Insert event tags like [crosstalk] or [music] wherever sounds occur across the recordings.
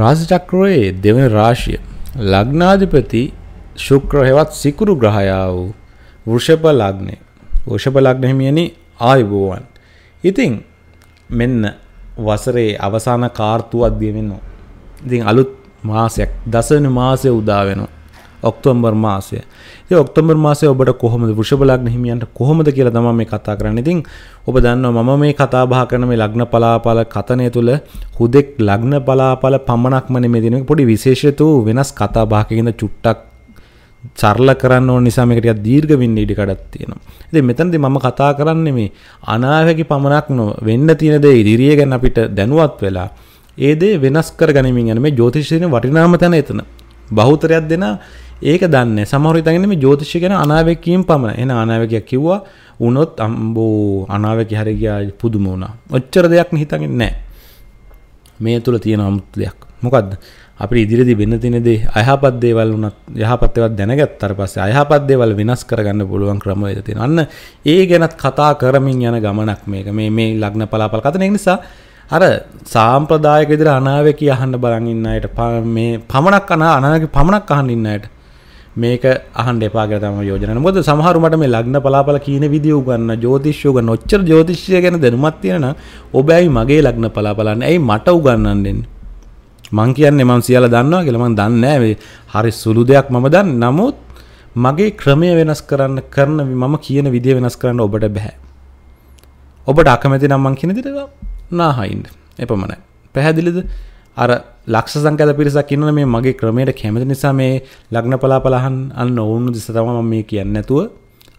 රාශිචක්‍රයේ දෙවන රාශිය ලග්නාධිපති ශුක්‍ර හෙවත් සිකුරු ග්‍රහයා වූ වෘෂභ ලග්නය. වෘෂභ ලග්න හිමියනි ආයුබෝවන්. ඉතින් මෙන්න වසරේ අවසාන කාර්තුවක් දිවෙනවා. ඉතින් අලුත් මාසයක් දසවෙනි මාසය උදා වෙනවා. ඔක්තෝම්බර් මාසය. ඉතින් ඔක්තෝබර් මාසයේ ඔබට කොහොමද වෘෂභ ලග්න හිමියන්ට කොහොමද කියලා තමයි මේ කතා කරන්නේ. ඉතින් ඔබ දන්නවා මම මේ කතා බහ කරන මේ ලග්න පලාපල කතනය තුළ හුදෙක් ලග්න පලාපල පමණක්ම නෙමෙයි දෙන පොඩි විශේෂිත වූ වෙනස් කතා බහකින් චුට්ටක් සරල කරන්න ඕන නිසා මේක ටිකක් දීර්ඝ වෙන්න ඉඩ කඩක් තියෙනවා. ඉතින් මෙතනදී මම කතා කරන්නේ මේ අනාවැකි පමණක් නොව වෙන්න තියෙන දේ ඉදිරිය ගැන අපිට දැනුවත් වෙලා ඒ දේ වෙනස් කර ගනිමින් යන මේ ජ්‍යොතිෂයෙන් වටිනාම තැන එතන. බහුතරයක් දෙනා ඒක දන්න සමහරිතගෙන මේ ජෝතිෂ කෙන අනාවකීම් පමණ එන අනාවකයක් කිව්වා උනොත් අම්බෝ අනාවක හරිගයා පුදුම වුණා ඔච්චර දෙයක් හිතගෙන නෑ මේ තුළ තියෙන අමුතු දෙයක් මොකක්ද අපි ඉදිරිදි වෙන්න තියෙන දේ අයහපත් දේවල් වුණත් යහපත් ඒවා දැනගත්තාට පස්සේ අයහපත් දේවල් වෙනස් කරගන්න පුළුවන් ක්‍රමවේද තියෙනවා. අන්න ඒ ගැනත් කතා කරමින් යන ගමනක් මේක. මේ මේ ලග්න පලාපල කතන නිසා අර සාම්ප්‍රදායක විදිහට අනාවැකී අහන්න බලන් ඉන්න අයට මේ පමණක් අනා අනාවැකී පමණක් අහන්න ඉන්න අයට මේක අහන් එපාගතම යෝජන මොද සහරුමට මේ ලග්න පලාපල කියන විදිිය ගන්න ජෝතිශ්‍යෝග නොච්චර ජෝතිශ්‍යය ගැන දැනුමත් තියෙන ඔබැයි මගේ ලග්න පලාපලන්න ඇයි මට උගන්නන්නෙන් මං කියන්නේ මං සියල දන්නවා කියලමං දන්නෑ හරි සුළු දෙයක් මම දන්න නමුත් මගේ ක්‍රමය වෙනස් කරන්න කරන මම කියන විදිිය වෙනස් කරන්න ඔබට බැහැ ඔබට අකමැති නම්මං කියනදිට නාහයින්ඩ එපමණයි පැහැදිලිද අර ලක්ෂ සංකත පිරිසක් ඉන්න මේ මගේ ක්‍රමයට කැමති නිසා මේ ලග්න පලාපලහන් අන්න ඔවුන් දිස තම මම මේ කියන්නේ නැතුව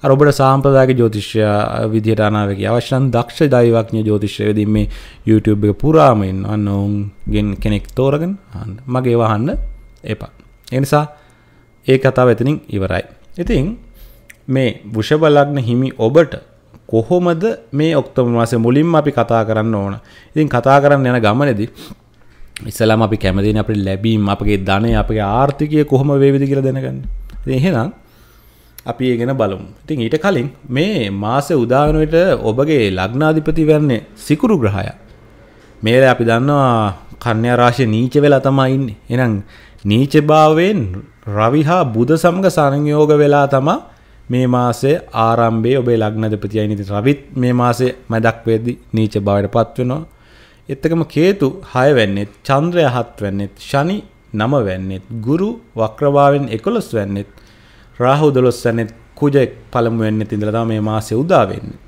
අර ඔබට සාම්ප්‍රදායික ජ්‍යොතිෂය විදියට අනාවකි අවශ්‍ය නම් දක්ෂ දෛවඥ ජ්‍යොතිෂයේදී මේ YouTube එක පුරාම ඉන්න අන්න ඔවුන්ගෙන් කෙනෙක් තෝරගෙන අහන්න මගේ වහන්න එපා ඒ නිසා ඒ කතාව එතනින් ඉවරයි ඉතින් මේ වෘෂභ ලග්න හිමි ඔබට කොහොමද මේ ඔක්තෝබර් මාසේ මුලින්ම අපි කතා කරන්න ඕන. ඉතින් කතා කරන්න යන ගමනේදී ඉස්සලාම අපි කැමතින අපි ලැබීම් අපගේ ධනය අපගේ ආර්ථිකය කොහොම වේවිදි කියලා දැනගන්න. එහෙනම් අපි ඒ ගැන බලමු. ඉතින් ඊට කලින් මේ මාසේ උදාහරණයට ඔබගේ ලග්නාධිපති වෙන්නේ සිකුරු ග්‍රහය. මේලේ අපි දන්නවා කන්‍යා රාශිය නීච වෙලා තමයි ඉන්නේ. එහෙනම් නීචභාවයෙන් රවි හා බුධ සමග සංයෝග වෙලා තමයි මේ මාසේ ආරම්භයේ ඔබේ ලග්නාධිපතියයි ඉතින් රවිත් මේ මාසේ මැදක් වෙද්දී නීච භාවයට පත් වෙනවා. එත්තකම කේතු හය වැන්නෙත් චන්ද්‍රය හත් වැන්නෙත් ශනි නම වැන්නෙත් ගුරු වක්‍රභාවෙන් එකොළොස් වැන්නෙත් රාහු දොළොස් වැන්නෙත් කුජ පළමු වෙන්නෙත් ඉඳලා තමයි මේ මාසේ උදා වෙන්නේ.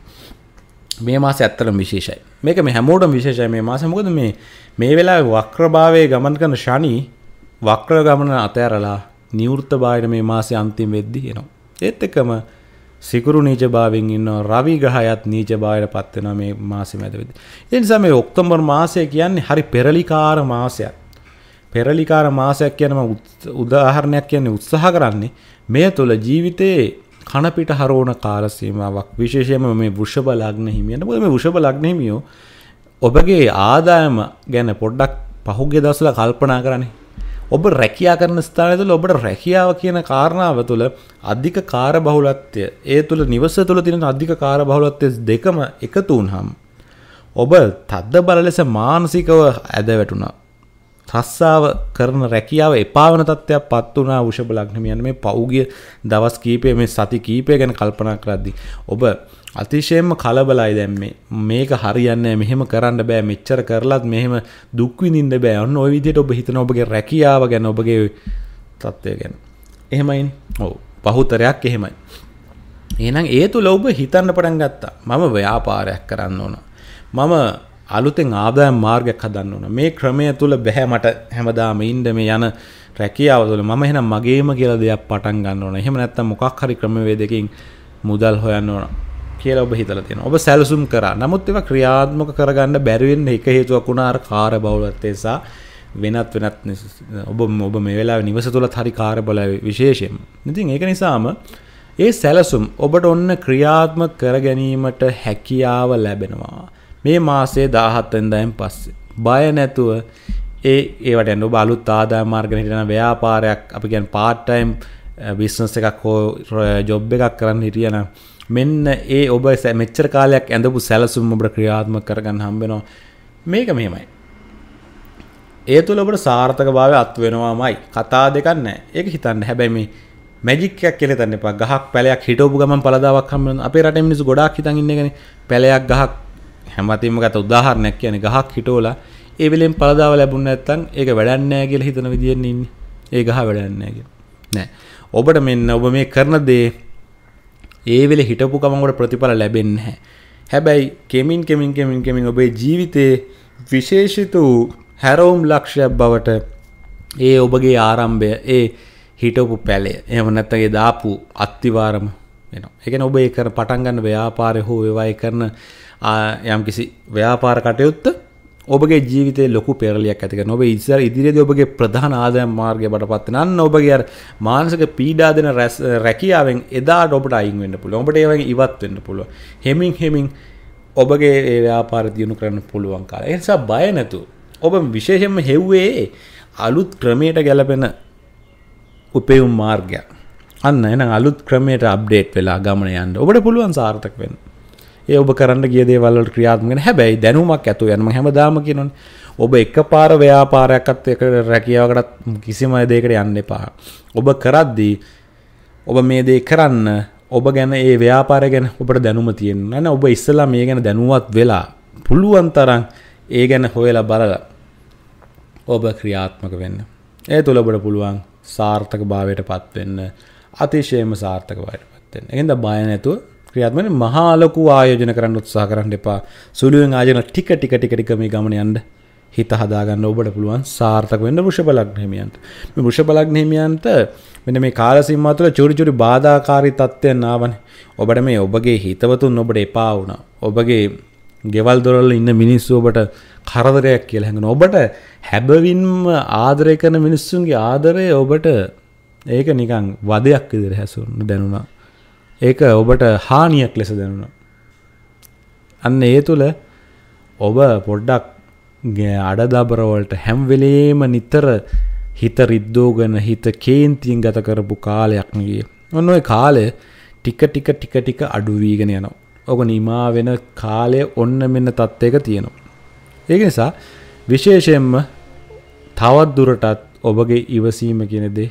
මේ මාසය ඇත්තටම විශේෂයි. මේක මේ හැමෝටම විශේෂයි මේ මාසය. මොකද මේ මේ වෙලාවේ වක්‍රභාවයේ ගමන් කරන ශනි වක්‍ර ගමන අතහැරලා නිවෘත්ත භාවයට මේ මාසේ අන්තිම වෙද්දී එනවා. ඒත් එකම සිකුරු නීචභාවෙන් ඉන්නවා රවි ග්‍රහයත් නීචභාවයට පත් වෙනවා මේ මාසෙ මැදදී. ඒ නිසා මේ ඔක්තෝබර් මාසය කියන්නේ හරි පෙරලිකාර මාසයක්. පෙරලිකාර මාසයක් කියන මම උදාහරණයක් කියන්නේ උත්සාහ කරන්නේ මේ තුල ජීවිතේ කන පිට හරවන කාල සීමාවක් විශේෂයෙන්ම මේ වෘෂභ ලග්න හිමියන්ට මොකද මේ වෘෂභ ලග්න හිමියෝ ඔබගේ ආදායම ගැන පොඩ්ඩක් පහුගිය දවස්වල කල්පනා කරන්නේ ඔබ රැකයා කරන ස්ථානය තුළ ඔබට රැකියාව කියන කාරණාව තුළ අධික කාර බහුලත්වය ඒ තුළ නිවස තුළ තින අධික කාර බහුලත්වය දෙකම එකතුන් හම්. ඔබ තද්ද බල ලෙස මානසිකව ඇද වැටුණා. රස්සාාව කරන රැකියාව එපාවන තත්ත්වයක් පත් වනා උෂභ ලක්නමියන් මේ පෞගිය දවස් කීපය මේ සති කීපය ගැන කල්පනා කරද්දි. ඔබ අතිශයෙන්ම කලබලයි දැන් මේ මේක හරියන්නේ මෙහෙම කරන්න බෑ මෙච්චර කරලත් මෙහෙම දුක් විඳින්න බෑ ඔන්න ওই විදිහට ඔබ හිතන ඔබගේ රැකියාව ගැන ඔබගේ තත්ත්වය ගැන එහෙමයිනේ ඔව් බහුතරයක් එහෙමයි එහෙනම් ඒ තුල ඔබ හිතන්න පටන් ගත්තා මම ව්‍යාපාරයක් කරන්න ඕන මම අලුතෙන් ආදායම් මාර්ගයක් හදන්න ඕන මේ ක්‍රමය තුල බෑ මට හැමදාම ඉන්න මේ යන රැකියාව තුළ මම එහෙනම් මගේම කියලා දෙයක් පටන් ගන්න ඕන. එහෙම නැත්නම් මොකක් හරි ක්‍රමවේදකින් මුදල් හොයන්න ඕන. කියල ඔබ හිතල තියෙන ඔබ සැලසුම් කර නමුත් එව ක්‍රියාත්මක කරගන්න බැරිවෙන්න එක හේතුවක් වුණාර කාර බවලත්තේසා වෙනත් වෙනත් ඔබ ඔබ මේ වෙලා නිවස තුළ හරි කාර බල විශේෂයෙන් ඉතින් ඒක නිසාම ඒ සැලසුම් ඔබට ඔන්න ක්‍රියාත්ම කර ගැනීමට හැකියාව ලැබෙනවා මේ මාසේ දාහත්තෙන්දයෙන් පස්සේ බය නැතුව ඒ ඒවට ඇන්න බලුත් ආදාය මාර්ගනටන ව්‍යාපාරයක් අපි ගැන් පාට්ටයිම් බිස්නස් එකක් හෝ ජොබ් එකක් කරන්න හිටියන මෙන්න ඒ ඔබ මෙච්චර කාලයක් ඇඳපු සැලසුම් ඔබට ක්‍රියාත්ම කරගන්න හම්බෙනවා මේක මෙහෙමයි. ඒ තුළ ඔබට සාර්ථක භාවය අත් වෙනවාමයි කතා දෙකක් නැහැ. ඒක හිතන්න හැබැයි මේ මැජික් එකක් කියලා හිතන්න එපා. ගහක් පැලයක් හිටවපු ගමන් පළදාවක් හම්බෙනවා. අපේ රටේ මිනිස්සු ගොඩාක් හිතන් ඉන්න එකනේ. පැලයක් ගහක් හැමතිම්ම ගත උදාහරණයක් කියන්නේ ගහක් හිටවලා ඒ වෙලෙන් පළදාව ලැබුණ නැත්තම් ඒක වැඩක් නැහැ කියලා හිතන විදියෙන් ඉන්නේ. ඒ ගහ වැඩක් නැහැ කියලා. නෑ. ඔබට මෙන්න ඔබ මේ කරන දේ ඒවෙල හිටපු කමකට ප්‍රතිඵල ලැබෙන්න හැ හැබැයි කෙමින් කෙමින් කෙමින් කෙමින් ඔබේ ජීවිතයේ විශේෂිත වූ හැරවුම් ලක්ෂයක් බවට ඒ ඔබගේ ආරම්භය ඒ හිටපු පැලේ එම නැත්තගේ දාපු අත්තිවාරම වෙන එකන ඔබ ඒ කර පටන්ගන්න ව්‍යාපාරය හෝ වෙවයි කරන යම්කිසි ව්‍යාපාර කටයුත්ත ඔබගේ ජීවිතේ ලොකු පෙරලියක් ඇතික නොබේ ඉස්සර ඉදිරියේදී ඔබගේ ප්‍රධාන ආදායම් මාර්ගය බඩපත් වෙන අන්න ඔබගේ අර මානසික පීඩා දෙන රැකියාවෙන් එදාට ඔබට අයින් වෙන්න පුළුවන්. ඔබට ඒ වගේ ඉවත් වෙන්න පුළුවන්. හෙමින් හෙමින් ඔබගේ ඒ ව්‍යාපාර දියුණු කරන්න පුළුවන් කාලය. ඒ නිසා බය නැතුව ඔබ විශේෂයෙන්ම හෙව්වේ අලුත් ක්‍රමයට ගැලපෙන උපයුම් මාර්ගයක්. අන්න එහෙනම් අලුත් ක්‍රමයට අප්ඩේට් වෙලා ගමන යන්න. ඔබට පුළුවන් සාර්ථක වෙන්න. ඒ ඔබ කරන්න ගිය දේවල්වලට ක්‍රියාත්මක වෙන හැබැයි දැනුමක් ඇතුව යන මම හැමදාම කියනවනේ ඔබ එකපාර ව්‍යාපාරයක්වත් එක රැකියාවකටත් කිසිම දෙයකට යන්න එපා ඔබ කරද්දී ඔබ මේ දේ කරන්න ඔබ ගැන ඒ ව්‍යාපාරය ගැන ඔබට දැනුම තියෙන්න ඕන ඔබ ඉස්සලා මේ ගැන දැනුවත් වෙලා පුළුවන් තරම් ඒ ගැන හොයලා බලලා ඔබ ක්‍රියාත්මක වෙන්න ඒ තුළ ඔබට පුළුවන් සාර්ථක භාවයට පත්වෙන්න අතිශයම සාර්ථක භාවයට පත්වෙන්න. එහෙනම් බය නැතුව ක්‍රියාත්මක මහා ලොකු ආයෝජන කරන්න උත්සාහ කරන්න එපා. සුළුවෙන් ආයෝජන ටික ටික ටික ටික මේ ගමන යන්න හිත හදාගන්න ඔබට පුළුවන් සාර්ථක වෙන්න වෘෂභ ලග්න හිමියන්ට. මේ වෘෂභ ලග්න හිමියන්ට මෙන්න මේ කාල සීමාව තුළ චොරි චොරි බාධාකාරී තත්ත්වයන් ආවනේ. ඔබට මේ ඔබගේ හිතවතුන් ඔබට එපා වුණා. ඔබගේ ගෙවල් දොරල ඉන්න මිනිස්සු ඔබට කරදරයක් කියලා හැඟෙන ඔබට හැබවින්ම ආදරය කරන මිනිස්සුන්ගේ ආදරය ඔබට ඒක නිකන් වදයක් විදිහට හැසුරුන දැනුණා ඒක ඔබට හානියක් ලෙස දෙනුන. අන්න ඒ තුළ ඔබ පොඩ්ඩක් අඩදබරවලට හැම්වෙලේම නිතර හිත රිද්දෝගන හිත කේන්තියෙන් ගත කරපු කාලයක්නගේ. ඔන්න ඔය කාලය ටික ටික ටික ටික අඩුවීගෙන යනවා. ඕක නිමා වෙන කාලය ඔන්න මෙන්න තත්ත්යක තියෙනවා. ඒක නිසා විශේෂයෙන්ම තවත් දුරටත් ඔබගේ ඉවසීම කියනෙදේ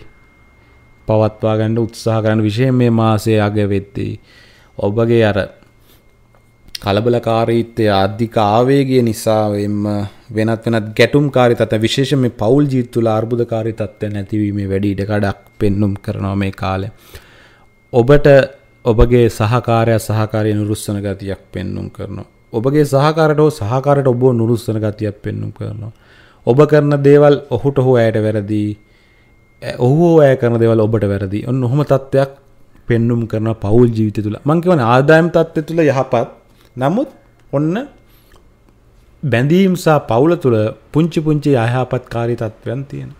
පවත්වාගන්නට උත්සාහ කරන්න විශය මේ මාසය අග වෙත්තේ. ඔබගේ අර කලබලකාරීත්වය අධික ආවේගය නිසාවෙන්ම වෙනත් වෙනත් ගැටුම් කාරි තත විශේෂම පවුල් ජීත්තුල අර්බුදකාරි තත්ත්ව නැතිවීමේ වැඩිට කඩක් පෙන්නුම් කරනවා මේ කාලය. ඔබට ඔබගේ සහකාරය සහකාරය නුරුස්සන ගතියක් පෙන්නුම් කරනවා. ඔබගේ සහකාරට හෝ සහකාරට ඔබ නුරුස්සන ගතියක් පෙන්නුම් කරනවා. ඔබ කරන දේවල් ඔහුට හෝ ඇයට වැරදිී ඔහෝ ඇය කරන දෙවල ඔබට වැරදි ඔන්න ොහොම තත්ත්වයක් පෙන්නුම් කරන පවුල් ජීවිත තුළ මංකිවන ආදායම් තත්ත්ව තුළ යහපත් නමුත් ඔන්න බැඳීම් සහ පවුල තුළ පුංචි පුංචි යහපත් කාරී තත්ත්වයන් තියෙන.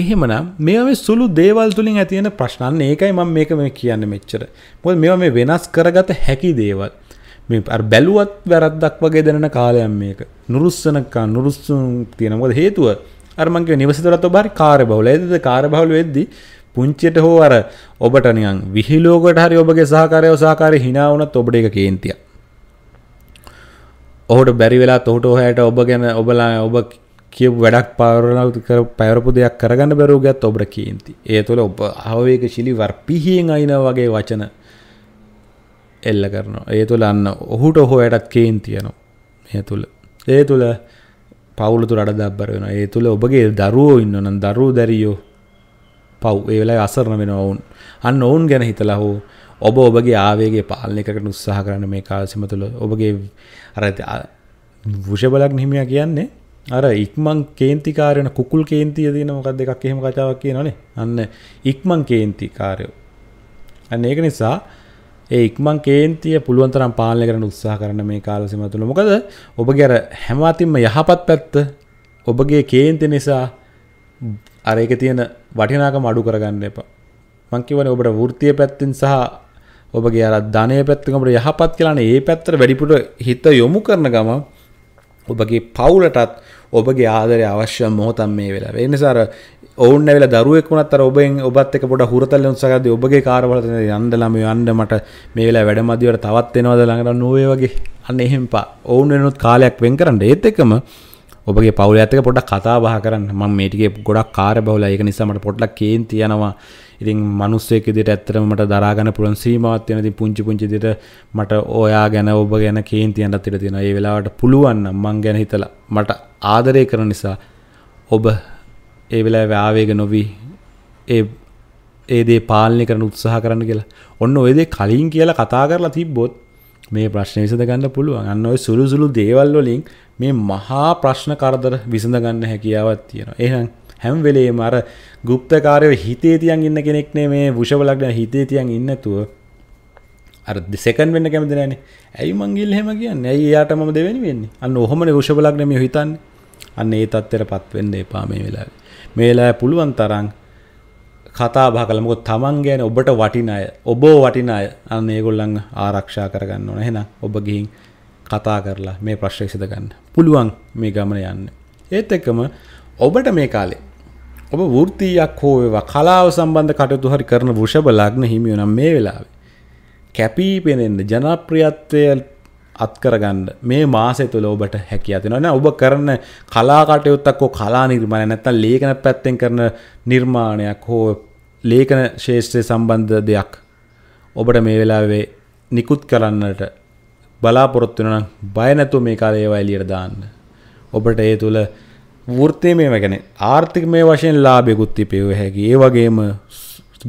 එහෙමනම් මේ සුළු දේවල් තුළින් ඇතියෙන ප්‍රශ්නන්න ඒකයි මම මේක මේ කියන්න මෙච්චර මො මෙ මේ වෙනස් කරගත හැකි දේවල් මේ බැලුවත් වැරද්දක් වගේ දැනෙන කාලයම් මේක නුරුස්සනකා නුරුස්සුම් තියෙනකොද හේතුව අරමගේ නිවසතුරත් ඔබරි කාර බවල ඇද කාර බහුල වෙද්දි පුංචිට හෝ අර ඔබට නිකන් විහිලෝකට හරි ඔබගේ සහකාරය සහකාරය hina වුණත් ඔබට ඒක කේන්තියක් ඔහුට බැරි වෙලා ඔහුට ඔහයට ඔබ ගැන ඔබලා ඔබ කියපු වැඩක් පාරල කර පැවරපු දෙයක් කරගන්න බැරුව ගත් ඔබට කියන්ති ඒ තුළ ඔබ අවේක ශිලිවර් පිහියෙන් අයින වගේ වචන එල්ල කරනවා ඒ තුළ අන්න ඔහුට ඔහෝ යටත් කේන් තියනවා ඒ තුළ ඒ තුළ පවුලතු රට දබ්බර වෙන ඒ තුළ ඔබගේ දරුවෝ ඉන්න නම් දරුවෝ දැරියෝ පව් ඒවෙලා අසරණ වෙන ඔවුන් අන්න ඔවුන් ගැන හිතලා හෝ ඔබ ඔබගේ ආවේගේ පාලනයකට උත්සාහ කරන්න මේ කාලසිම තුළ ඔබගේ අර වෘෂබලක් නිහිමිය කියන්නේ අර ඉක්මං කේන්තිකාරයන කුකුල් කේන්තිය දන මොකක් දෙකක් එහෙම කතාවක් කිය නොනේ අන්න ඉක්මං කේන්තිකාරයෝ අන්න ඒක නිසා ඒ ඉක්මං කේන්තිය පුළුවන් තරම් පාලනය කරන්න උත්සාහ කරන්න මේ කාල සීමාව තුළ. මොකද ඔබගේ අර හැමතිම්ම යහපත් පැත්ත ඔබගේ කේන්ති නිසා අර ඒක තියෙන වටිනාකම අඩු කරගන්න එපා. මං කියවනේ ඔබට වෘත්තීය පැත්තෙන් සහ ඔබගේ අර ධනය පැත්තකමට යහපත් කියලාන ඒ පැත්තට වැඩිපුර හිත යොමු කරන ගම ඔබගේ පවුලටත් ඔබගේ ආදරය අවශ්‍ය මොහොතන් මේ වෙලා. ඒ නිසා අර ඔවුන් ඇල දරුවෙක්ුණත්තර ඔබෙන් ඔබත් එක පොට හුරතල්ල උත්සකද ඔබගේ කාරවලත යන්දලම යන්න මට මේලා වැඩමදිවට තවත් එෙනවද ළඟට නොවේ වගේ අන්න එහෙම්පා ඔවුන් වෙනුත් කාලයක් වෙන් කරන්න ඒත් එකම ඔබගේ පවුල ඇතක පොඩක් කතා බහ කරන්න ම මේටිගේ ගොඩක් කාර බවල එක නිසාමට පොට්ලක් කේන් තියනවා ඉතින් මනුස්සෙක් දිට ඇත්තරමට දරාගන්න පුළන් සීමවත් යනති පුංචි පුංචි දිට මට ඔයා ගැන ඔබ ගැන කේන් තියන්ට තිර තියෙන ඒ වෙලාවට පුළුවන් මං ගැන හිතලා මට ආදරය කරන නිසා ඔබ ඒ වෙලා ආවේග නොවී ඒ ඒදේ පාලනය කරන උත්සාහ කරන්න කියලා ඔන්න ඔයදේ කලින් කියලා කතා කරලා තිබ්බොත් මේ ප්‍රශ්න විසඳ ගන්න පුළුවන් අන්න ඔය සුළු සුළු දේවල් වලින් මේ මහා ප්‍රශ්න කරදර විසඳ ගන්න හැකියාවක් තියෙනවා. එහෙනම් හැම වෙලේම අර গুপ্তකාරයෝ හිතේ තියන් ඉන්න කෙනෙක් නේ මේ වුෂවලක් හිතේ තියන් ඉන්න නැතුව අර දෙකන් වෙන්න කැමති නෑනේ. ඇයි මං ගිල්ල එහෙම කියන්නේ? ඇයි එයාට මම දෙවෙනි වෙන්නේ? අන්න ඔහොමනේ වුෂවලක් නේ මේ හිතන්නේ. අන්න ඒ தත්තෙටපත් වෙන්න එපා මේ වෙලාවේ. මේලා පුළුවන් තරන් කතා බා කළමුකො තමන් ගැන ඔබට වටින අය ඔබෝ වටින අය අන්න ඒගොල්ලන් ආරක්ෂා කරගන්න ඕන එහෙනම් ඔබ ගිහින් කතා කරලා මේ ප්‍රශ්නය සිදගන්න පුළුවන් මේ ගමන යන්න ඒත් එක්කම ඔබට මේ කාලේ ඔබ වෘතියක් හෝවවා කලාව සම්බන්ධ කටයුතු හරි කරන වෘෂභ ලග්න හිමියනම් මේ වෙලාවේ කැපී පෙනෙන්න ජනප්‍රියත්වයට අත්කරගන්න මේ මාසය තුළ ඔබට හැකිය තිනවන ඔබ කරන කලාකටයුත්තක්කෝ කලා නිර්මාණය නැත්තන් ලේකන පැත්තෙන් කරන නිර්මාණයක් හෝ ලේකන ශේෂත්‍රය සම්බන්ධ දෙයක් ඔබට මේ වෙලාවේ නිකුත් කරන්නට බලාපොරොත්තුනන බයනැතු මේ කාලේ වයිලියට දාන්න ඔබට ඒ තුළ වෘත්තය මේ මැකැන ආර්ථික මේ වශයෙන් ලාබෙකුත්ති පයව හැකි ඒ වගේම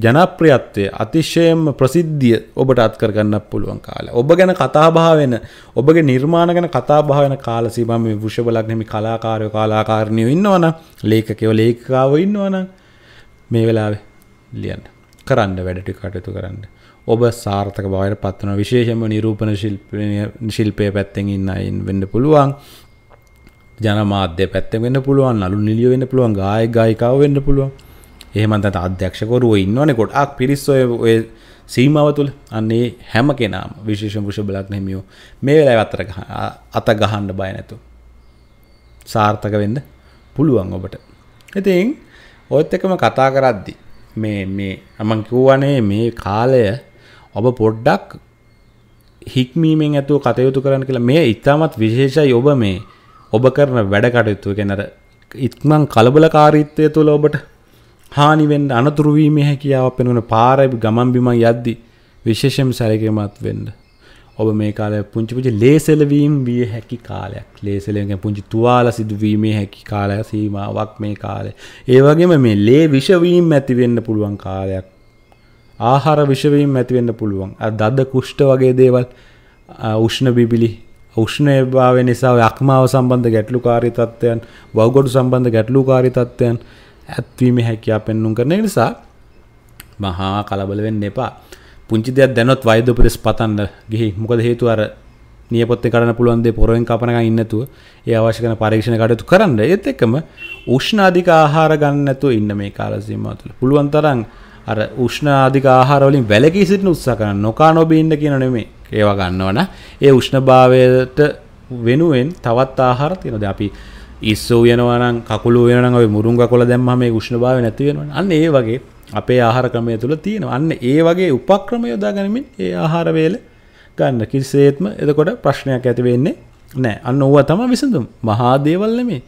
ජනප්‍රියත්වය අතිශයම ප්‍රසිද්ධිය ඔබට අත්කර ගන්න පුළුවන් කාලය. ඔබ ගැන කතාබහ වෙන ඔබගේ නිර්මාණ ගැන කතාබහ වෙන කාල සීමාව මේ වෘෂභ ලග්නෙමි කලාකාරයෝ කලාකාරණියෝ ඉන්නවනම් ලේඛකයෝ ලේඛිකාවෝ ඉන්නවනම් මේ වෙලාවේ ලියන්න. කරන්න වැඩ ටික කටයුතු කරන්න. ඔබ සාර්ථක බවට පත් වෙනවා. විශේෂයෙන්ම නිරූපණ ශිල්පයේ පැත්තෙන් ඉන්න අය වෙන්න පුළුවන්. ජනමාධ්‍ය පැත්තෙන් වෙන්න පුළුවන්, නළු නිළියෝ වෙන්න පුළුවන්, ගායක ගායිකාව වෙන්න පුළුවන්. ඒමන්ත අධ්‍යක්ෂකරුව ඉන්නවන කොටක් පිරිස්සොය ඔය සීමාව තුළ අන්නේ හැම කෙනම් විශේෂ පුෂ බලක් නෙමියෝ මේ වෙලා අත්තර අත ගහන්ඩ බය නැතු සාර්ථක වෙන්න පුළුවන් ඔබට ඉතින් ඔයත් එකම කතා කරද්දි මේ මේ අමන් කිව්වනේ මේ කාලය ඔබ පොඩ්ඩක් හික්මීමෙන් ඇතුව කතයුතු කරන්න කියලා මේ ඉතාමත් විශේෂයි ඔබ මේ ඔබ කරන වැඩ කටයුතු ගැනර ඉක්මං කලබලකාරීත්වය තුළ ඔබට හානිවෙන්ඩ අනතුරුවීම හැකියාව පෙනුවන පාරයි ගමන් බිමන් යද්දි විශේෂම සැලකමත් වෙන්ඩ. ඔබ මේ කාල පුංචිපුචි ලේසෙලවීම් විය හැකි කාලයක් ලේසලෙන් පුංචි තුවාල සිදුවීමේ හැකි කාලය සීමාවක් මේ කාලය. ඒවගේම මේ ලේ විෂවීම් ඇතිවෙන්න පුළුවන් කාලයක්. ආහාර විෂවීම් ඇතිවෙන්න පුළුවන් දද කුෂ්ට වගේ දේවල් උෂ්ණ බිබිලි උෂ්ණ භාව නිසා යක්මාව සම්බන්ධ ගැටලු කාරිතත්වයන් වෞගොඩු සම්බන්ධ ගැටලු කාරිතත්වයන් ඇත්වීම හැකයා පෙන්නුම් කරන නිසා මහා කලබල වෙන්න එපා පුංචි දෙයක් දැනොත් වෛද්‍ය උපදෙස් පතන්න ගිහි මොකද හේතුව අර නියපොත්තේ කරන්න පුළුවන් දේ පොරෙන් කපනකම් ඉන්නතුව ඒ අවශ්‍ය කරන පරීක්ෂණ කටයුතු කරන්න ඒත් එක්කම උෂ්ණ අධික ආහාර ගන්න නැතුව ඉන්න මේ කාල සීමාව තුළ පුළුවන් තරම් අර උෂ්ණ අධික ආහාර වලින් වැළකී සිටින උත්සාහ කරන්න නොකා නොබී ඉන්න කියන නෙමෙයි ඒවා ගන්නවනම් ඒ උෂ්ණභාවයට වෙනුවෙන් තවත් ආහාර තියෙනවා දැන් අපි ඉස්ස වයනවන කකුල වෙන මුරුන් කොල දැම්ම මේ ෂ්ණ භාව නැතිවෙනවා අන්න ඒ වගේ අපේ ආහාර ක්‍රමය තුළ තියෙන අන්න ඒ වගේ උපක්‍රම යොදා ගනිමින් ඒ ආහාරවේල ගන්න කිසිේත්ම එතකොට ප්‍රශ්නයක් ඇතිවෙන්නේ නෑ අන්න ඔව තම විසඳුම් මහාදේවල්ල මේ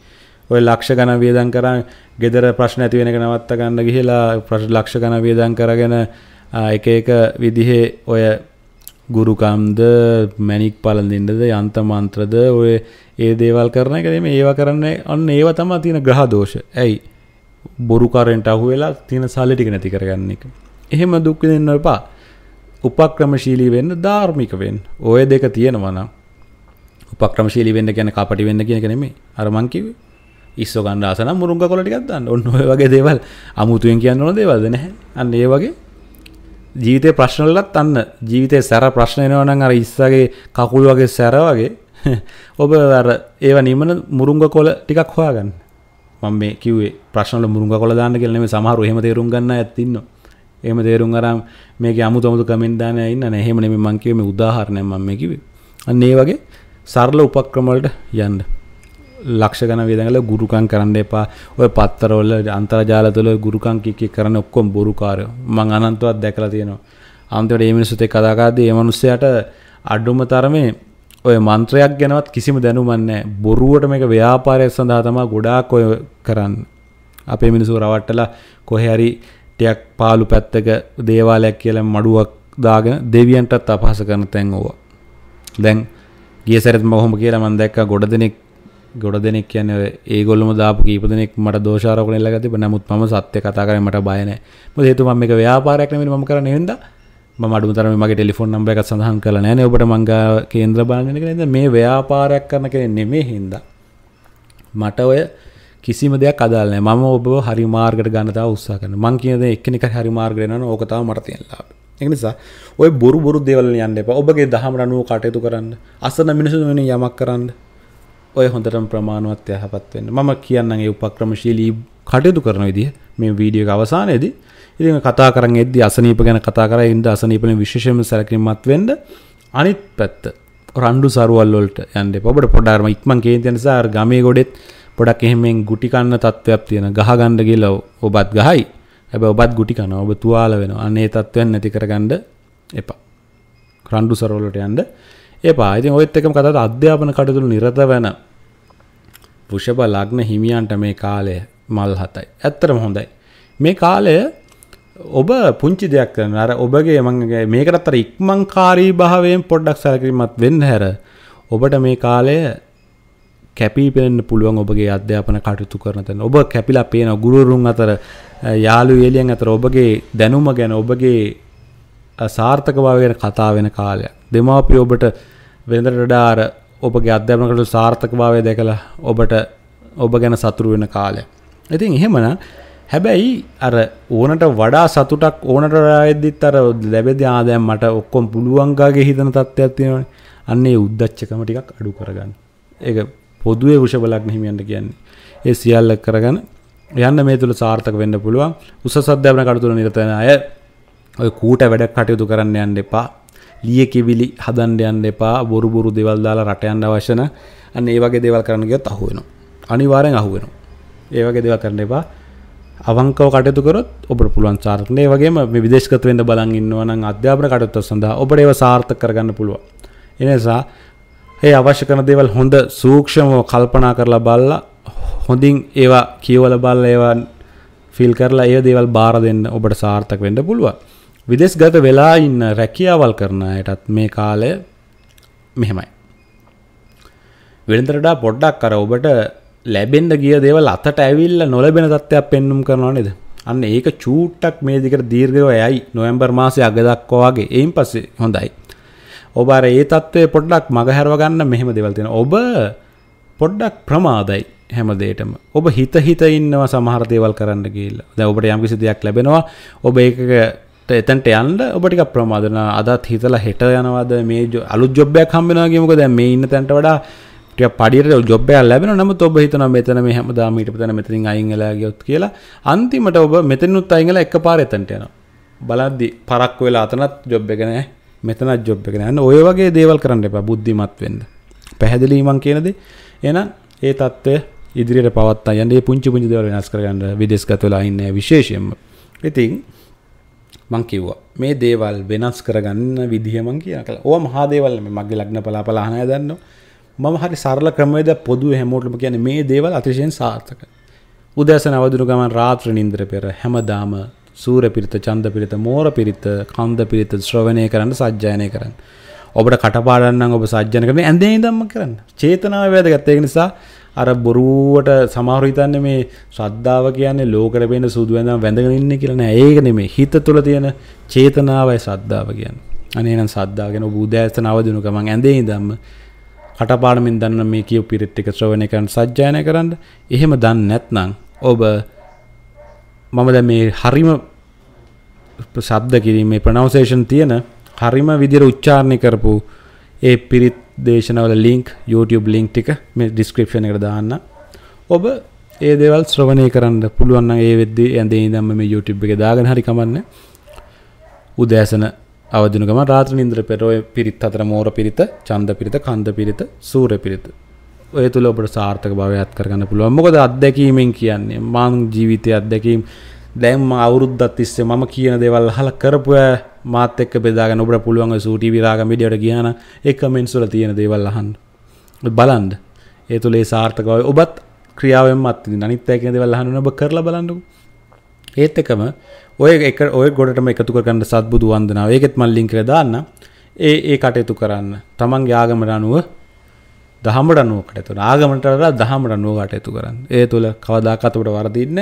ඔය ලක්ෂ ගණ වියදන් කරන්න ගෙදර ප්‍රශ්න ඇතිවෙන නවත්ත ගන්න ගිහිලා ප්‍රශ් ලක්ෂ ගණ වියදන් කරගෙන එක එක විදිහේ ඔය ගුරුකම්ද මැනික් පලඳින්ටද යන්ත මන්ත්‍රද ඔය ඒ දේවල් කරන එක මේ ඒවා කරන්න අන්න ඒව තම තියෙන ග්‍රහ දෝෂ ඇයි බොරුකරෙන්ට අහු වෙලා තියෙන සල්ලිටික නැති කරගන්න එක එහෙම දුක්ක දෙන්න එපා උපක්‍රමශීලී වෙන්න ධාර්මික වෙන් ඔය දෙක තියෙනවනම් උපක්‍රමශීලී වෙන්න කියන කපටි වෙන්න කියන එක නෙමෙයි අර මං කිව්වේ ඉස්ස ගන්න ආසනම් මුරුංග කොළ ටිකක් දාන්න ඔන්න ඔය වගේ දේවල් අමුතුවෙන් කියන්න ඕන දේවල්ද නැහැ අන්න ඒ වගේ ජීවිතය ප්‍රශ්නලත් අන්න ජීවිතය සැර ප්‍රශ්න එනවනං අර ඉස්සගේ කකුල් වගේ සැර වගේ [laughs] ඔබ අර ඒව නිමන මුරුංග කොල ටිකක් හොයාගන්න මම මේ කිව්වේ ප්‍රශ්නල මුරුංග කොල දාන්න කියලා නෙමෙයි සමහරව එහෙම තේරුම් ගන්න ඇත්තින්නවා එහෙම තේරුම් අරන් මේකේ අමුතුමතු කමෙන්ට් දාන අය ඉන්න නෑ එහෙම නෙමෙයි මං කිව්වේ මේ උදාහරණයක් මම මේ කිව්වේ අන්න ඒ වගේ සරල උපක්‍රම වලට යන්න ලක්ෂ ගන විදඟල ගුරුකන් කරන්න එපා ඔය පත්තරවල අන්තර්ජාල තුළ ගුරුකන් කිකි කරන ඔක්කොම් බොරුකාරය මං අනන්තවත් දැකලා තියෙනවා අන්තට ඒ මිනිසුතේ කදාකාදී ඒ මනුස්සයට අඩුම තරමේ ඔය මන්ත්‍රයක් ගැනවත් කිසිම දැනුමන්නේ බොරුවට මේක ව්‍යාපාරය සඳහා තමා ගොඩාක් ඔය කරන්න අපේ මිනිසු රවට්ටලා කොහැරි ටයක් පාලු පැත්තක දේවාලයක් කියල මඩුවක් දාගෙන දෙවියන්ටත් අපහස කරන තැන් ඕවා දැන් ගිය සැරත් මොහොම කියලා මන් දැක්ක ගොඩ දෙනෙක් ගොඩ දෙනෙක් කියන ඒගොල්ම දාපු කීප දෙනෙක් මට දෝෂාරකන එල්ල තිබ නමුත් ම සත්‍ය කතා කරන මට බයන හේතු මම එක ව්‍යාපාරයක් නම ම කරන හෙද මඩු තරම මගේ ටෙලිෆොන් නම්බ එකක් සඳහන් කල නෑන ඔබට මංග කේන්ද්‍ර බාලන කරද මේ ව්‍යාපාරයක් කරන කෙන නෙමේ හින්ද මට ඔය කිසිම දෙයක් අදාලන මම ඔබ හරි මාර්ගට ගන්නතාව උත්සා කරන මං කියද එකනික හරි මාර්ගරයන ඕකතාව මටතියෙන්ලා එනිසා ඔය බොරු බොරු දෙවල යන්න එප ඔබගේ දහමරනුව කටයුතු කරන්න අසන මිනිසුන යමක් කරන්න ඔය හොඳටම ප්‍රමාණුවත් යහපත් වෙන්න මම කියන්නගේ උපක්‍රමශීලී කටයුතු කරන විදිහ මේ වීඩියෝ අවසානයේදී ඉතින් කතා කරන් එද්දි අසනීප ගැන කතා කරා ඉඳ අසනීපනේ විශේෂයෙන්ම සැලකිලිමත් වෙන්න අනිත් පැත්ත රණ්ඩු සරුවල් වලට යන්න එපා ඔබට පොඩ්ඩක් අරම ඉක්මන් කේන්ති වෙන නිසා අර ගමේ ගොඩෙත් පොඩක් එහෙමෙන් ගුටි කන්න තත්වයක් තියෙන ගහ ගන්න කියලා ඔබත් ගහයි හැබැයි ඔබත් ගුටි කනවා ඔබ තුවාල වෙනවා අනේ තත්වයන් නැති කරගන්න එපා රණ්ඩු සරුවල් වලට යන්න එපා ඉතින් ඔයත් එකම කතාව අධ්‍යාපන කටයුතු නිරත වෙන වෘෂභ ලග්න හිමියන්ට මේ කාලය මල් හතයි. ඇත්තටම හොඳයි. මේ කාලය ඔබ පුංචි දෙයක් කරන අර ඔබගේ මංගේ මේකටත් අර ඉක්මන්කාරී භාවයෙන් පොඩ්ඩක් සැලකිලිමත් වෙන්න හැර ඔබට මේ කාලය කැපී පෙනෙන්න පුළුවන් ඔබගේ අධ්‍යාපන කටයුතු කරන තැන. ඔබ කැපිලා පේන ගුරුවරුන් අතර යාළු එළියන් අතර ඔබගේ දැනුම ගැන ඔබගේ සාර්ථකභාවය ගැන කතා වෙන කාලයක්. දෙමාපිය ඔබට වෙනදට වඩා අර ඔබගේ අධ්‍යාපනකට සාර්ථකභාවය දැකලා ඔබට ඔබ ගැන සතුරු වෙන කාලය. ඉතින් එහෙමනම් හැබැයි අර ඕනට වඩා සතුටක් ඕනට රායද්දිත් අර ලැබෙදී ආ දැන් මට ඔක්කොම පුළුවන්ගාගේ හිතන තත්ත්වයක් තියෙනවනේ. අන්න ඒ උද්දච්චකම ටිකක් අඩු කරගන්න. ඒක පොදුවේ වෘෂභ ලග්න හිමියන්ට කියන්නේ. ඒ සියල්ල කරගෙන යන්න මේ තුල සාර්ථක වෙන්න පුළුවන්. උසස් අධ්‍යාපන කටයුතු නිරත වෙන අය ඔය කූට වැඩ කටයුතු කරන්න යන්න එපා. ලිය කෙවිලි හදන්ඩ යන්න එපා බොරු බොරු දෙවල් දාලා රටයන්න අවශ්‍යන අන්න ඒ වගේ දේවල් කරන්නගත් අහුවෙනවා අනිවාරෙන් අහුවෙනවා ඒ වගේ දෙවල් කරන්න එපා අවංකව කටයුතු කරොත් ඔබට පුළුවන් සාර්ථකනේ වගේම මේ විදේශගත වෙන්න බලන් ඉන්නවා නම් අධ්‍යාපන කටයුතු සඳහා ඔබට ඒව සාර්ථක කරගන්න පුළුවන්. ඒ නිසා ඒ අවශ්‍ය කරන දේවල් හොඳ සූක්ෂමව කල්පනා කරලා බලලා හොඳින් ඒවා කියවලා බලලා ඒවා ෆීල් කරලා ඒ දේවල් බාර දෙන්න ඔබට සාර්ථක වෙන්න පුළුවන්. විදෙස් ගත වෙලා ඉන්න රැකියාවල් කරන යටත් මේ කාලය මෙහෙමයි. වෙළඳරඩා පොඩ්ඩක් කර ඔබට ලැබෙන්ඩ ගිය දේවල් අතට ඇවිල්ල නොලබෙන තත්ත්වයක් පෙන්නුම් කරනවා නේද අන්න ඒක චූට්ටක් මේ දිකට දීර්ඝව යයි නොවැම්බර් මාසේ අගදක්වාගේ එයින් පස්සේ හොඳයි. ඔබ අර ඒ තත්ත්වය පොඩ්ඩක් මගහැරව ගන්න මෙහෙම දේවල් තියෙනවා. ඔබ පොඩ්ඩක් ප්‍රමාදයි හැම දෙයකටම. ඔබ හිත හිත ඉන්නවා සමහර දේවල් කරන්න ගිහිල්ලා. දැන් ඔබට යම්කිසි දෙයක් ලැබෙනවා. ඔබ ඒකක එතැන්ට යන්ට ඔබටික ප්‍රමාදන අදත් හිතල හෙට යනවාද මේ අලු ජොබ්යක් හම්බෙනගේමක දැ මේ ඉන්න තැන්ට වඩා ට පඩියට ජොබ්ය ලැබෙන නම ඔබ හිතන මෙතන මේ හැම දාමීට පතන මෙතින් අයිංගලා ගයොත් කියලා අන්තිමට ඔබ මෙතනුත් අයිංගල එක පාර එතැන්ට යන බලද්දි පරක් වෙලා අතනත් ජොබ් එකන මෙතන ජොබ් එකන යන්න ඔය වගේ දේවල් කරන්න එප බුද්ධිමත් වෙන්ද පැහැදිලීමන් කියනද එන ඒ තත්ත්වය ඉදිරියට පවත් අයන්නේ පුංචි පුංචි දවල වෙනස් කරගන්න විදෙස්ගත වෙලා ඉන්න විශේෂයෙන්ම ඉතින් මං කිව්වා මේ දේවල් වෙනස් කරගන්න විදිහමං කිය කළ ඕ මහාදේවල් මගේ ලක්න පලා පලාහනය දන්න මම හරි සරල ක්‍රමේද පොදු හැමෝටම කියන මේ දේවල් අතිශයෙන් සාර්ථක උදැස නවදුරු ගමන් රාත්‍ර නින්ද්‍ර පෙර හැමදාම සූර පිරිත චන්ද පිරිත මෝර පිරිත කන්ද පිරිත ශ්‍රවණය කරන්න සජ්ජායනය කරන්න ඔබට කටපාඩන්න ඔබ සජ්ජන කරන ඇඳේ දම්ම කරන්න චේතනාව වැදගත්තය නිසා අර බොරුවට සමහර හිතන්නේ මේ ශ්‍රද්ධාව කියන්නේ ලෝකෙට පේන සුදු වෙනදම වැඳගෙන ඉන්නේ කියලා නෑ. ඒක නෙමෙයි. හිත තුළ තියෙන චේතනාවයි ශ්‍රද්ධාව කියන්නේ. අනේ නම් ශ්‍රද්ධාව කියන ඔබ උදෑසන අවදිනු ගමන් ඇඳේ ඉඳන්ම කටපාඩමින් දන්න මේ කියෝ පිරිත් එක ශ්‍රවණය කරන්න සජ්ජායනය කරන්න. එහෙම දන්නේ නැත්නම් ඔබ මම දැන් මේ හරිම ශබ්ද කිරීමේ ප්‍රනවුන්සේෂන් තියෙන හරිම විදිහට උච්චාරණය කරපු ඒ පිරිත් දේශනවල ලිංක් YouTube ලිංක් ටික මේ ඩිස්ක්‍රිප්ෂන් එකට දාන්න. ඔබ ඒ දේවල් ශ්‍රවණය කරන්න පුළුවන් නම් ඒ වෙද්දී ඇඳේ ඉඳන්ම මේ YouTube එකේ දාගෙන හරි කමන්නේ. උදෑසන අවදි වෙන ගමන් රාත්‍රී නින්දර පෙර ඔය පිරිත් අතර මෝර පිරිත, ඡන්ද පිරිත, කන්ද පිරිත, සූර්ය පිරිත. ඔය තුල ඔබට සාර්ථක භාවය අත් කරගන්න පුළුවන්. මොකද අත්දැකීමෙන් කියන්නේ මං ජීවිතයේ අත්දැකීම් දැන් මම අවුරුද්දක් තිස්සේ මම කියන දේවල් අහලා කරපුවා මාත එක්ක බෙදාගෙන ඔබට පුළුවන් සූටී විරාගම් විඩියට ගියාන ඒ කමෙන්ට්ස් වල තියෙන දේවල් අහන්න බලන්න ඒ තුල ඒ සාර්ථකව ඔබත් ක්‍රියාවෙන්ම අත්විඳින්න අනිත් අය කියන දේවල් අහන්න ඔබ කරලා බලන්නකෝ ඒත් එකම ඔය එක ඔය ගොඩටම එකතු කරගන්න සත්බුදු වන්දනාව ඒකෙත් මම ලින්ක් කරලා දාන්න ඒ ඒ කටයුතු කරන්න තමන්ගේ ආගමට අනුව දහමට අනුවකට ඇතුන ආගමටලා දහමට අනුවකට ඇතු කරන්න ඒ තුළ කවදාකතකට වරදින්න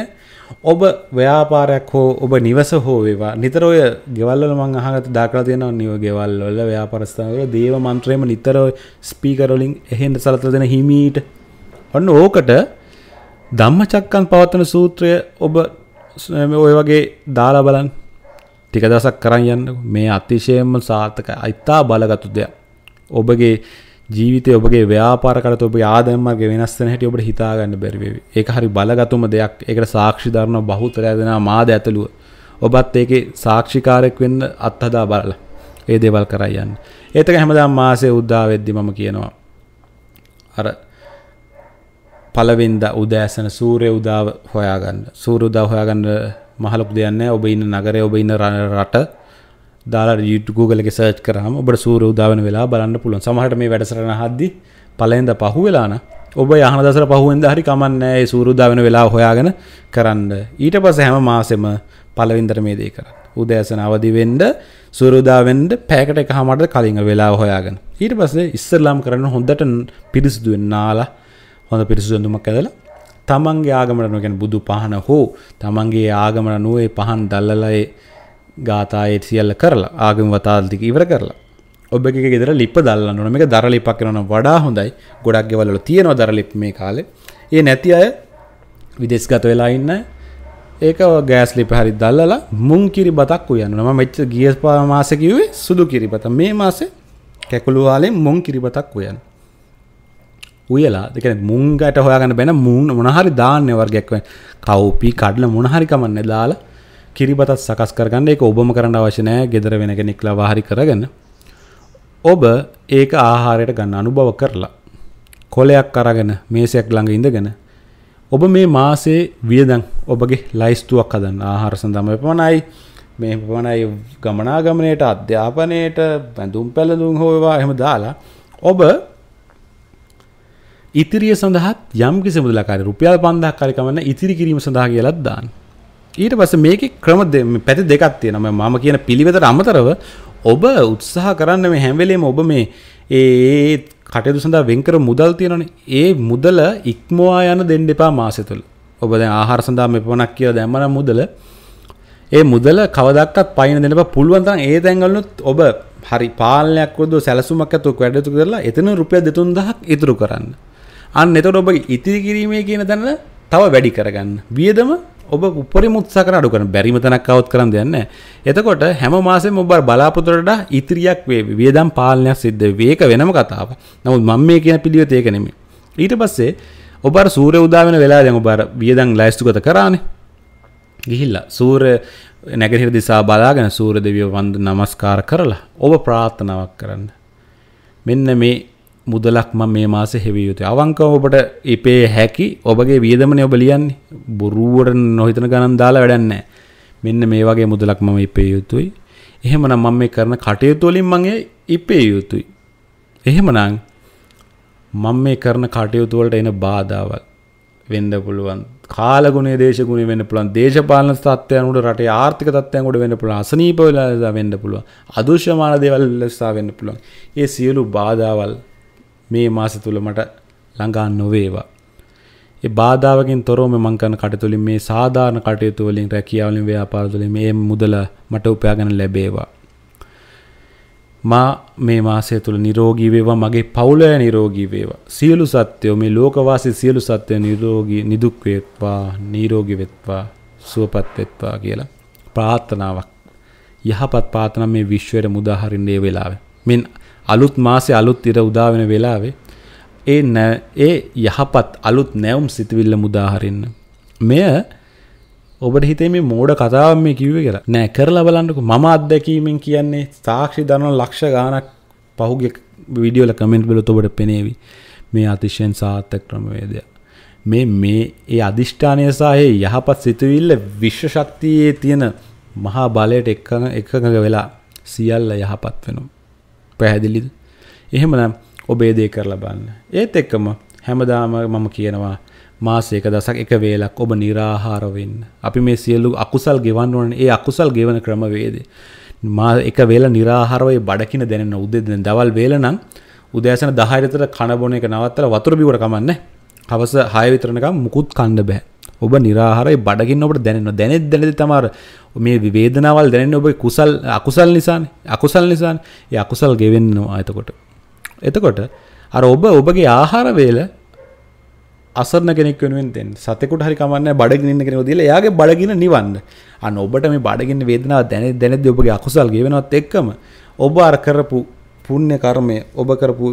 ඔබ ව්‍යාපාරයක් හෝ ඔබ නිවස හෝ වේවා නිතරෝය ගෙවල්ල මං අහගත දාකලා තියෙනව නිව ගෙවල්වල ව්‍යාපරස්ථානවල දේව මන්ත්‍රයම නිතරෝ ස්පීකරොලින් එහෙන්ට සලතල දෙන හිමීට ඔන්න ඕකට ධම්මචක්කන් පවත්වන සූත්‍රය ඔබ ඔය වගේ දාලා බලන් ටික දසක් කරන් යන්න මේ අතිශයම සාර්ථක අයිතා බලගතු දෙයක් ඔබගේ ජීවිතය ඔබගේ ව්‍යාපාරකට ඔබ ආදම්මගේ වෙනස්සන හැට ඔබට හිතාගන්න බැරිවේ ඒ හරි බලගතුම දෙයක් එකට සාක්ෂි ධරණ බහුතරය දෙෙන මාද ඇතළුව ඔබත් ඒක සාක්ෂිකාරෙක් වෙන්න අත්හදා බලල ඒ දේවල් කරයන්න ඒතක හැමදාම් මාසය උද්දා වෙද්දි මම කියනවා අර පලවෙන්ද උදෑසන සූරය උදාව හොයාගන්න සූරු උදා හොයාගන්න මහලොක් දෙයන්න ඔබ ඉන්න නගරය ඔබ ඉන්න රට දාලා Google එක සර්ච් කරාම ඔබට සූර්ය උදා වෙන වෙලාව බලන්න පුළුවන්. සමහරට මේ වැඩසටහන හද්දි පළවෙනිද පහු වෙලා නම් ඔබ යහන දසර පහුවෙන්ද හරි කමන්නේ ඒ සූර්ය උදා වෙන වෙලාව හොයාගෙන කරන්න. ඊට පස්සේ හැම මාසෙම පළවෙනිදට මේ දේ කරන්න. උදෑසන අවදි වෙන්න සූර්ය උදා වෙන්න පැයකට එකමාරට කලින් වෙලාව හොයාගෙන. ඊට පස්සේ ඉස්සෙල්ලාම කරන්න හොඳට පිරිසිදු වෙන්න නාලා හොඳ පිරිසිදු ඇඳුමක් ඇඳලා තමන්ගේ ආගමට නොගෙන බුදු පහන හෝ තමන්ගේ ආගමට නෝ ඒ පහන් දැල්ලලා ඒ ගාතායත් සියල්ල කරලා ආගම වතාල්තික ඉවර කරලා ඔබ එක ගෙදර ලිප දල්ලන්න ඕන මේක දරලිපක් කරන වඩා හොඳයි ගොඩක් ගෙවල්ල තියෙනවා දරලිප් මේ කාලේ ඒ නැති අය විදෙස්ගත වෙලා ඉන්න ඒක ගෑස් ලිප හරි දල්ලලා මුං කිරි බතක් උයන්න නම මෙච්ච ගියස් පා මාසකිවේ සුදු කිරිබත මේ මාසේ කැකුළුවාලේ මුං කිරිබතක් උයන්න උයලා දෙක මුංගට හොයාගන්න බැන මුන් මොනහරි දාන්න වර්ගයක්ව කව්පි කඩල මොනහරිකමන්න දාලා කිරිබතත් සකස් කරගන්න ඒක ඔබම කරන්න අවශ්‍ය නැහැ ගෙදර වෙන කෙනෙක් ලවා හරි කරගෙන ඔබ ඒක ආහාරයට ගන්න අනුභව කරලා කොලයක් අරගෙන මේසයක් ළඟ ඉඳගෙන ඔබ මේ මාසේ වියදන් ඔබගේ ලයිස්තුවක් හදන්න ආහාර සඳහාම පමණයි මේ පමණයි ගමනාගමනයට අධ්‍යාපනයට බැඳුම් පැළඳුම් හොයවා එහෙම දාලා ඔබ ඉතිරිය සඳහත් යම් කිසි මුදලක් හරි රුපියල් 5000ක් හරි කමන්න ඉතිරි කිරීම සඳහා කියලාත් දාන්න. ඊට පස මේක ක්‍රම පැති දෙකක් තියෙනම මම කියන පිළිවෙතට අමතරව ඔබ උත්සාහ කරන්න මේ හැම්වෙලේම ඔබ මේ ඒ කටයුතු සඳහා වෙන්කර මුදල් තියෙනන ඒ මුදල ඉක්මවා යන දෙන්න එපා මාසතුල් ඔබ දැන් ආහාර සඳහා මෙ පමණක් කියව දැම්මන මුදල ඒ මුදල කවදක්වත් පයින දෙනප පුළුවන්තන් ඒ දැන්ගලනුත් ඔබ හරි පාලයක් වද සැලසුමක් ඇතුව වැඩතු කරලා එතන රුපිය දෙතුන් දහක් ඉතුරු කරන්න අන්න එතට ඔබ ඉතිරි කිරීමේ කියන දැන්න තව වැඩි කරගන්න වියදම ඔබ උපරි මුත්සා කර අඩු කරන බැරිම තැනක් අවුත් කරන්න දෙන්න. එතකොට හැම මාසෙම ඔබ බලාපොරොත්තුට ඉතිරියක් වේවි. වියදම් පාලනයක් සිද්ධ වේක වෙනම කතාවක්. නමුත් මම මේ කියන පිළිවෙත ඒක නෙමෙයි. ඊට පස්සේ ඔබ අර සූර්ය උදා වෙන වෙලාව දැන් ඔබ අර වියදම් ලැයිස්තුගත කරානේ. ගිහිල්ලා සූර්ය නැගිහිර දිසා බලාගෙන සූර්ය දෙවියෝ වන්ද නමස්කාර කරලා ඔබ ප්‍රාර්ථනාවක් කරන්න. මෙන්න මේ මුදලක් මම මේ මාසේ හෙවිය යුතුයි. අවංකව ඔබට ඉපේ හැකි ඔබගේ වියදමනේ ඔබ ලියන්නේ. බොරුවට නොහිතන ගණන් දාලා වැඩක් නැහැ. මෙන්න මේ වගේ මුදලක් මම ඉපේ යුතුයි. එහෙමනම් මම මේ කරන කටයුතු වලින් මම ඉපේ යුතුයි. එහෙමනම් මම මේ කරන කටයුතු වලට එන බාධාවල් වෙන්න පුළුවන්. කාලගුණේ දේශගුණේ වෙන්න පුළුවන්. දේශපාලන තත්ත්වයන් උඩ රටේ ආර්ථික තත්ත්වයන් උඩ වෙන්න පුළුවන්. අසනීප වෙලා වෙන්න පුළුවන්. අදෘශ්‍යමාන දේවල් ලෙස වෙන්න පුළුවන්. මේ සියලු බාධාවල් මේ මාස තුළ මට ළඟා නොවේවා. ඒ බාධාවකින් තොරව මම කරන කටයුතුලින් මේ සාධාරණ කටයුතු වලින් රැකියාවලින් ව්‍යාපාරවලින් මේ මුදල මට උපයාගෙන ලැබේවා. මා මේ මාසය තුළ නිරෝගී වේවා මගේ පවුලය නිරෝගී වේවා සියලු සත්‍යෝ මේ ලෝකවාසී සියලු සත්‍යය නිරෝගී නිදුක් වේවා නිරෝගී වෙත්වා සුවපත් වෙත්වා කියලා ප්‍රාර්ථනාවක් යහපත් ප්‍රාර්ථනා මේ විශ්වයට මුදාහරින්න ඒ වෙලාවේ මින් අලුත් මාසේ අලුත් ඉර උදාවෙන වෙලාවේ ඒ නෑ ඒ යහපත් අලුත් නැවුම් සිතවිල්ල මුදාහරන්න. මෙය ඔබට හිතේ මේ මෝඩ කතාව මේ කිව්වේ කියලා නෑ කරලා බලන්නකු මම අත්දැකීමෙන් කියන්නේ සාක්ෂි දරන ලක්ෂ ගානක් පහුගේ විඩියෝල කමෙන්ට් බල ඔබට පෙනේවි මේ අතිශයෙන් සාර්ථක ක්‍රමවේදය. මේ මේ ඒ අධිෂ්ඨානය සහයේ යහපත් සිතුවිල්ල විශ්ව ශක්තියේ තියෙන මහා බලයට එකඟ වෙලා සියල්ල යහපත් වෙනවා. පැහැදිලිද එහෙමනම් ඔබේ දේ කරලා බලන්න ඒත් එක්කම හැමදාම මම කියනවා මාසයක දසක් එක වේලක් ඔබ නිරාහාර වෙන්න. අපි මේ සියලු අකුසල් ගෙවන්න ඕන ඒ අකුසල් ගෙවන ක්‍රමවේදේ. මා එක වේල නිරාහාරව ඒ බඩකින දැනෙන උදේ දවල් වේල නම් උදෑසන 10 විතර කන බොන එක නවත්තලා වතුර බිවර කමන්නේ. හවස හය විතරනකම් මුකුත් කණ්ඩ බෑ ඔබ නිරහරයි බඩගින් ඔබට දැනෙන දැනෙත් දැනෙද තමාර මේ විවේදනාවල් දැනෙන ඔබ කුසල් අකුසල් නිසාන අකුසල් නිසාන් ඒ අකුසල් ගෙවෙන්නවා එතකොට එතකොට අර ඔබ ඔබගේ ආහාරවේල අසරන කෙනෙක් වෙනුවෙන් දෙන්න සතෙකුට හරි කමන්න බඩගින්න ඉන්න කෙනෙකු දීලා එයාගේ බඩගින්න නිවන්න අන්න ඔබට මේ බඩගින්න වේදනාව දැනෙ දැනෙද්දී ඔබගේ අකුසල් ගෙවෙනවත් එක්කම ඔබ අර කරපු පුණ්‍ය කර්මය ඔබ කරපු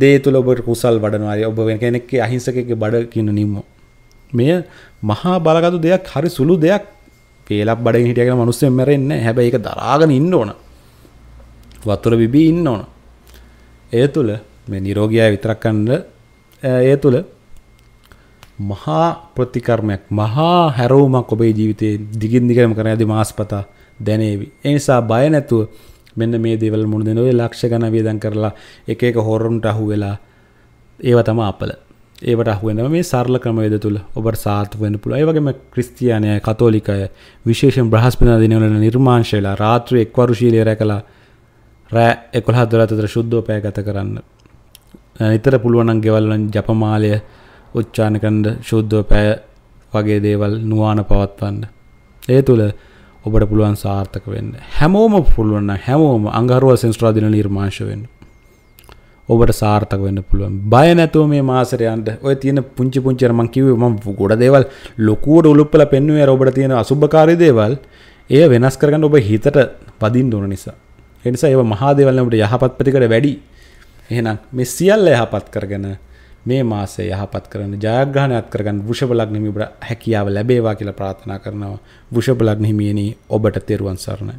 දේ තුළ ඔබට කුසල් වඩනවාය ඔබ වෙන කෙනෙක්ගේ අහිංසකගේ බඩ කියන්න නිම්ම. මෙය මහා බලගතු දෙයක් හරි සුළු දෙයක් පේලක් බඩ හිටියගෙන මනුස්සෙන් මැරෙන්න හැබැයි එක දරාගෙන ඉන්න ඕන වතුර බිබී ඉන්න ඕන ඒ තුළ මේ නිරෝගියය විතරක් කන්න ඒ තුළ මහා ප්‍රතිකර්මයක් මහා හැරෝමක් ඔබේ ජීවිතයේ දිගින් දිගටම කර ඇති මාස්පතා දැනේවි එනිසා බය නැතුව මෙන්න මේ දෙවල් මුණ දෙන ඔය ලක්ෂ ගණ වියදම් කරලා එක එක හොරුන්ට අහු වෙලා ඒව තම අපල ඒවට අහුවෙන මේ සරල ක්‍රමවේද තුළ ඔබට සාර්ථක වෙන්න පුළුවන්. ඒ වගේම ක්‍රිස්තියානි කතෝලිකය විශේෂයෙන් බ්‍රහස්පතින්දා දිනවල නිර්මාංශයලා රාත්‍රියේ එක්වරු ශීලයේ රැකලා රෑ 11 12 අතර සුද්ධෝ පැය ගත කරන්න. නිතර පුළුවන් නම් ගෙවල් වලින් ජපමාලය උච්චාරණ කරන සුද්ධෝ පැය වගේ දේවල් නුවාන පවත්වන්න. ඒ තුළ ඔබට පුළුවන් සාර්ථක වෙන්න හැමෝම පුළුවන් හැමෝම අඟහරුව සෙන්ස්ට්‍රා දින නිර්මාංශ වෙන්න ඔබට සාර්ථක වෙන්න පුළුවන් බය නැතුව මේ මාසෙට යන්න ඔය තියෙන පුංචි පුංචි අර මං කිව්වේ මම ගොඩ දේවල් ලොකුවට උලුප්පලා පෙන්නුවේ අර ඔබට තියෙන අසුබකාරී දේවල් එය වෙනස් කරගන්න ඔබ හිතට පදින්න ඕන නිසා ඒ නිසා ඒව මහා දේවල් නම් ඔබට යහපත් ප්‍රතිකර වැඩි එහෙනම් මේ සියල්ල යහපත් කරගෙන මේ මාසේ යහපත් කරන්න ජයග්‍රහණයක් කරගන්න වෘෂභ ලග්න හිමිට හැකියාව ලැබේවා කියලා ප්‍රාර්ථනා කරනවා වෘෂභ ලග්න හිමියනි ඔබට තෙරුවන් සරණයි